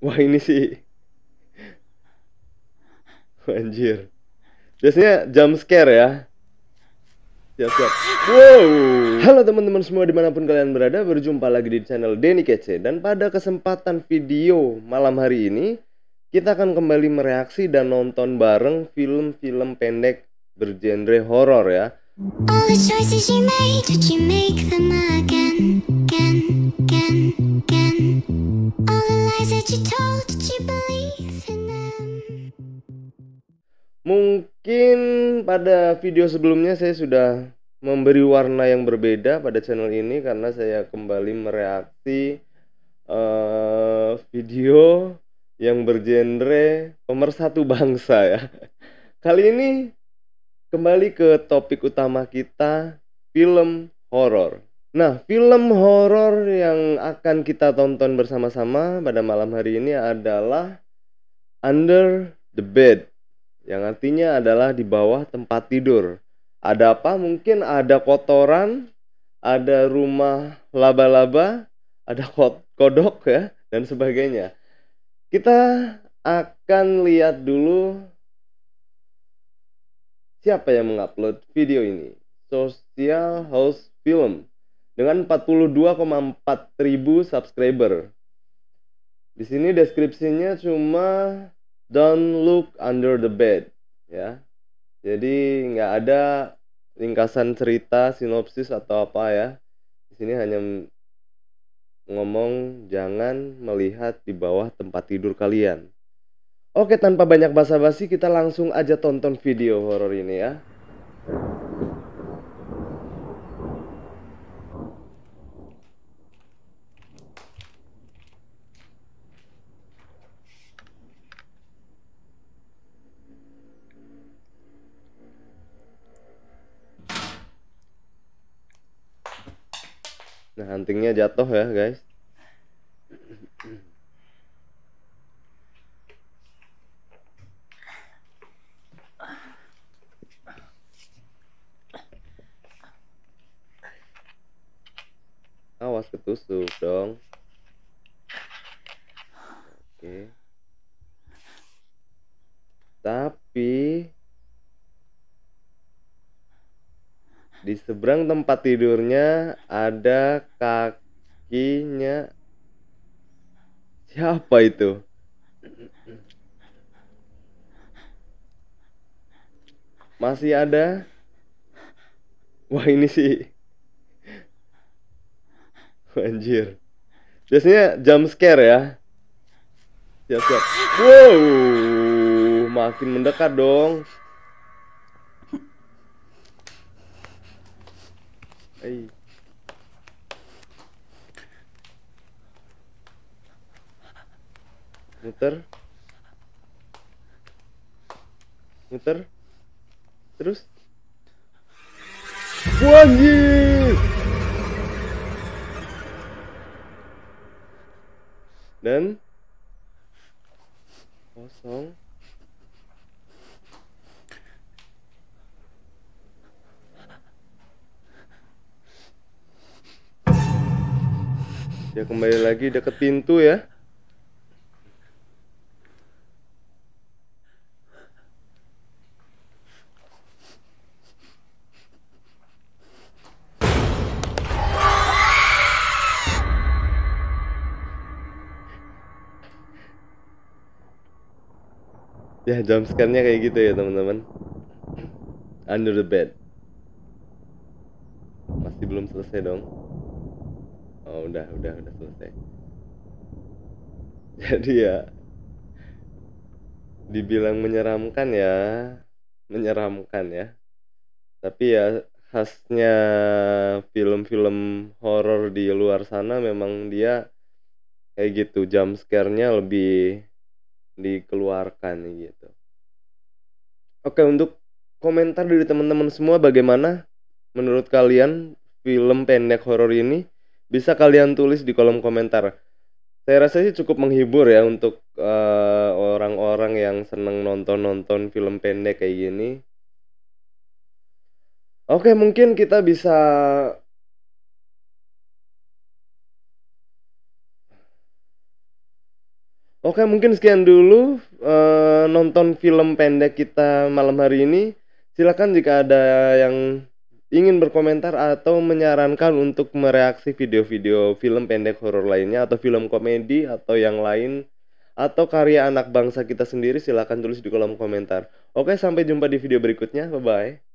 Wah ini sih Anjir Biasanya jump scare ya Siap siap Wow Halo teman-teman semua dimanapun kalian berada Berjumpa lagi di channel Denny Kece Dan pada kesempatan video malam hari ini Kita akan kembali mereaksi dan nonton bareng film-film pendek bergenre horor ya All the Mungkin pada video sebelumnya saya sudah memberi warna yang berbeda pada channel ini karena saya kembali mereaksi uh, video yang bergenre pemersatu bangsa ya. Kali ini kembali ke topik utama kita, film horor. Nah, film horor yang akan kita tonton bersama-sama pada malam hari ini adalah Under the Bed, yang artinya adalah di bawah tempat tidur. Ada apa? Mungkin ada kotoran, ada rumah laba-laba, ada kodok ya, dan sebagainya. Kita akan lihat dulu siapa yang mengupload video ini. Social House Film dengan 42,4 ribu subscriber. Di sini deskripsinya cuma don't look under the bed ya. Jadi nggak ada ringkasan cerita, sinopsis atau apa ya. Di sini hanya ngomong jangan melihat di bawah tempat tidur kalian. Oke, tanpa banyak basa-basi kita langsung aja tonton video horor ini ya. Nah, huntingnya jatuh ya, guys. Awas ketusuk dong. Di seberang tempat tidurnya ada kakinya. Siapa itu? Masih ada? Wah ini sih Anjir Biasanya jump scare ya Siap-siap Wow Makin mendekat dong Ei. Iya. Muter. Muter. Terus. Wajib. Dan kosong Ya kembali lagi deket pintu ya. Ya jam kayak gitu ya teman-teman Under the bed Masih belum selesai dong oh udah udah udah selesai jadi ya dibilang menyeramkan ya menyeramkan ya tapi ya khasnya film-film horor di luar sana memang dia kayak gitu jump scare-nya lebih dikeluarkan gitu. Oke, untuk komentar dari teman-teman semua bagaimana menurut kalian film pendek horor ini? bisa kalian tulis di kolom komentar. Saya rasa sih cukup menghibur ya untuk eh, orang-orang uh, yang seneng nonton-nonton film pendek kayak gini. Oke, mungkin kita bisa Oke, mungkin sekian dulu uh, nonton film pendek kita malam hari ini. Silakan jika ada yang ingin berkomentar atau menyarankan untuk mereaksi video-video film pendek horor lainnya atau film komedi atau yang lain atau karya anak bangsa kita sendiri silahkan tulis di kolom komentar. Oke, sampai jumpa di video berikutnya. Bye-bye.